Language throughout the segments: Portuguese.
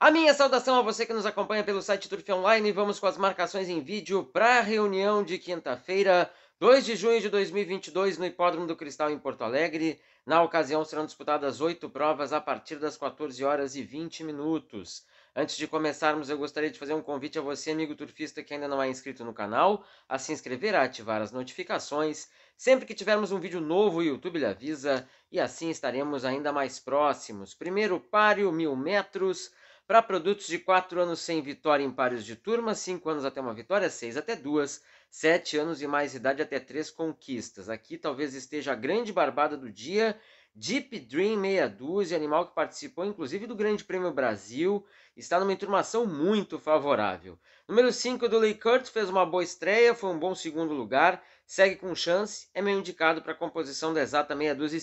A minha saudação a você que nos acompanha pelo site Turf Online. Vamos com as marcações em vídeo para a reunião de quinta-feira, 2 de junho de 2022, no Hipódromo do Cristal, em Porto Alegre. Na ocasião, serão disputadas oito provas a partir das 14 horas e 20 minutos. Antes de começarmos, eu gostaria de fazer um convite a você, amigo turfista que ainda não é inscrito no canal, a se inscrever, a ativar as notificações. Sempre que tivermos um vídeo novo, o YouTube lhe avisa e assim estaremos ainda mais próximos. Primeiro páreo, mil metros. Para produtos de 4 anos sem vitória em pares de turma, 5 anos até uma vitória, 6 até duas, 7 anos e mais idade até 3 conquistas. Aqui talvez esteja a grande barbada do dia. Deep Dream meia dúzia, animal que participou inclusive do Grande Prêmio Brasil, está numa enturmação muito favorável. Número 5 do Lee Kurt fez uma boa estreia, foi um bom segundo lugar, segue com chance, é meio indicado para a composição da exata meia dúzia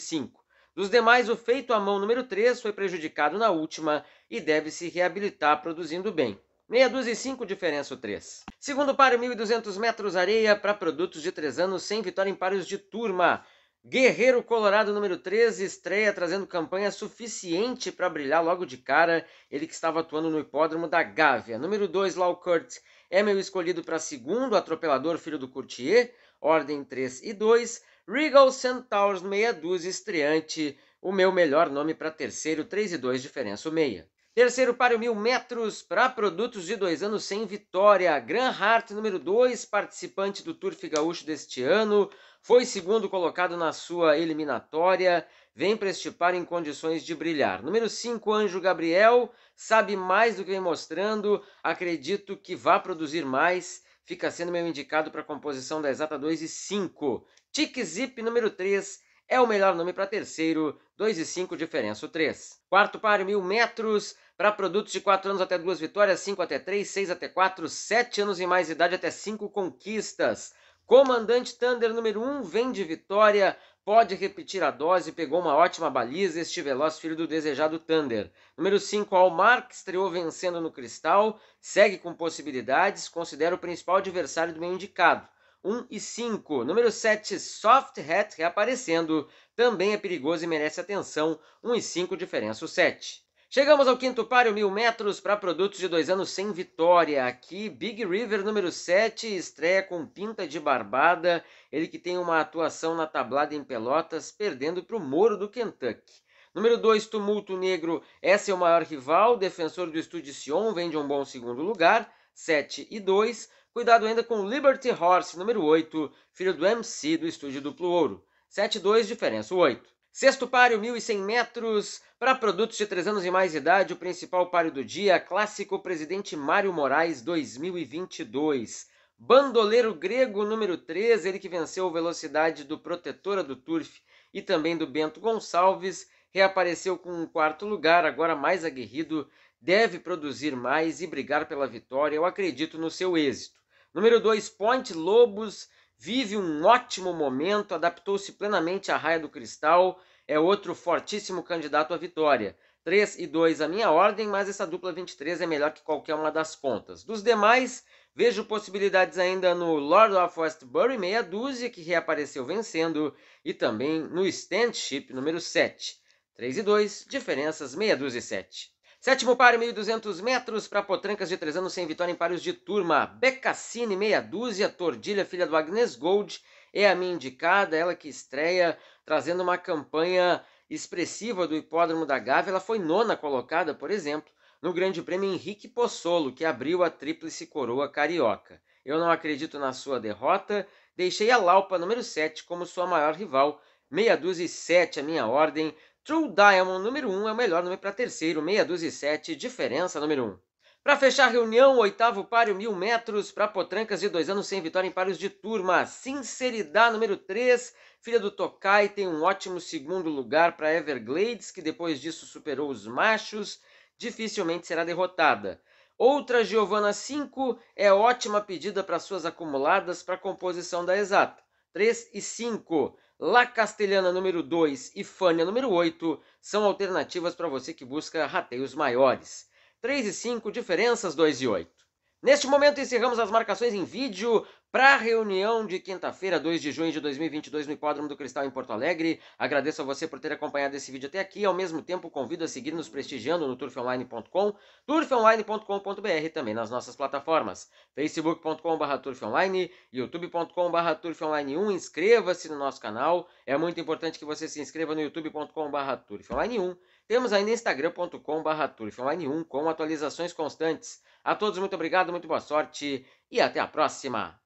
dos demais, o feito à mão número 3 foi prejudicado na última e deve se reabilitar produzindo bem. Meia dúzia e cinco, diferença o 3. Segundo páreo, 1.200 metros areia para produtos de 3 anos sem vitória em pares de turma. Guerreiro Colorado número 13 estreia trazendo campanha suficiente para brilhar logo de cara, ele que estava atuando no hipódromo da Gávea. Número 2, Lau Kurt, é meu escolhido para segundo, atropelador filho do Courtier, ordem 3 e 2. Regal Centaurs meia dúzia estreante, o meu melhor nome para terceiro, 3 e 2 diferença o meia. Terceiro páreo, mil metros para produtos de dois anos sem vitória. Gran Hart, número 2, participante do Turf Gaúcho deste ano, foi segundo colocado na sua eliminatória. Vem para este par em condições de brilhar. Número 5, Anjo Gabriel, sabe mais do que vem mostrando, acredito que vá produzir mais. Fica sendo meu indicado para a composição da exata 2 e 5. Tic Zip, número 3, é o melhor nome para terceiro, 2,5 diferença o 3. Quarto par, mil metros, para produtos de 4 anos até 2 vitórias, 5 até 3, 6 até 4, 7 anos e mais idade até 5 conquistas. Comandante Thunder número 1 vem de vitória, pode repetir a dose, pegou uma ótima baliza, este veloz filho do desejado Thunder. Número 5, Almar, que estreou vencendo no Cristal, segue com possibilidades, considera o principal adversário do meio indicado. 1 e 5. Número 7, Soft Hat reaparecendo. Também é perigoso e merece atenção. 1 e 5, diferença o 7. Chegamos ao quinto páreo, mil metros para produtos de dois anos sem vitória. Aqui, Big River número 7 estreia com Pinta de Barbada. Ele que tem uma atuação na tablada em Pelotas, perdendo para o Moro do Kentucky. Número 2, Tumulto Negro é seu maior rival. Defensor do Estúdio Sion vende um bom segundo lugar, 7 e 2. Cuidado ainda com Liberty Horse, número 8, filho do MC do estúdio Duplo Ouro. 7-2, diferença 8. Sexto páreo, 1.100 metros. Para produtos de 3 anos e mais de idade, o principal páreo do dia, clássico Presidente Mário Moraes 2022. Bandoleiro grego número 3, ele que venceu a velocidade do Protetora do Turf e também do Bento Gonçalves, reapareceu com um quarto lugar, agora mais aguerrido, deve produzir mais e brigar pela vitória. Eu acredito no seu êxito. Número 2, Point Lobos vive um ótimo momento, adaptou-se plenamente à raia do cristal, é outro fortíssimo candidato à vitória. 3 e 2 a minha ordem, mas essa dupla 23 é melhor que qualquer uma das pontas. Dos demais, vejo possibilidades ainda no Lord of Westbury, meia dúzia, que reapareceu vencendo, e também no Standship número 7. 3 e 2, diferenças meia dúzia e 7. Sétimo par, 1.200 metros para Potrancas de 3 anos sem vitória em pares de turma. Becassini, meia dúzia. Tordilha, filha do Agnes Gold, é a minha indicada. Ela que estreia trazendo uma campanha expressiva do hipódromo da Gávea. Ela foi nona colocada, por exemplo, no Grande Prêmio Henrique Possolo, que abriu a Tríplice Coroa Carioca. Eu não acredito na sua derrota. Deixei a Laupa número 7 como sua maior rival. Meia dúzia e sete a minha ordem True Diamond número 1 é o melhor número para terceiro, meia e sete, diferença número 1. Para fechar a reunião, oitavo páreo, mil metros, para Potrancas de dois anos sem vitória em páreos de turma. Sinceridade número 3, filha do Tokai, tem um ótimo segundo lugar para Everglades, que depois disso superou os machos, dificilmente será derrotada. Outra Giovana 5 é ótima pedida para suas acumuladas para a composição da exata. 3 e 5. La Castelhana número 2 e Fania número 8 são alternativas para você que busca rateios maiores. 3 e 5, diferenças 2 e 8. Neste momento, encerramos as marcações em vídeo para a reunião de quinta-feira, 2 de junho de 2022, no quadro do Cristal, em Porto Alegre. Agradeço a você por ter acompanhado esse vídeo até aqui. Ao mesmo tempo, convido a seguir nos prestigiando no turfonline.com, turfonline.com.br também nas nossas plataformas, facebook.com.br turfonline, youtube.com.br turfonline1. Inscreva-se no nosso canal. É muito importante que você se inscreva no youtube.com.br turfonline1 temos ainda instagram.com.br turfonline1 com atualizações constantes. A todos muito obrigado, muito boa sorte e até a próxima!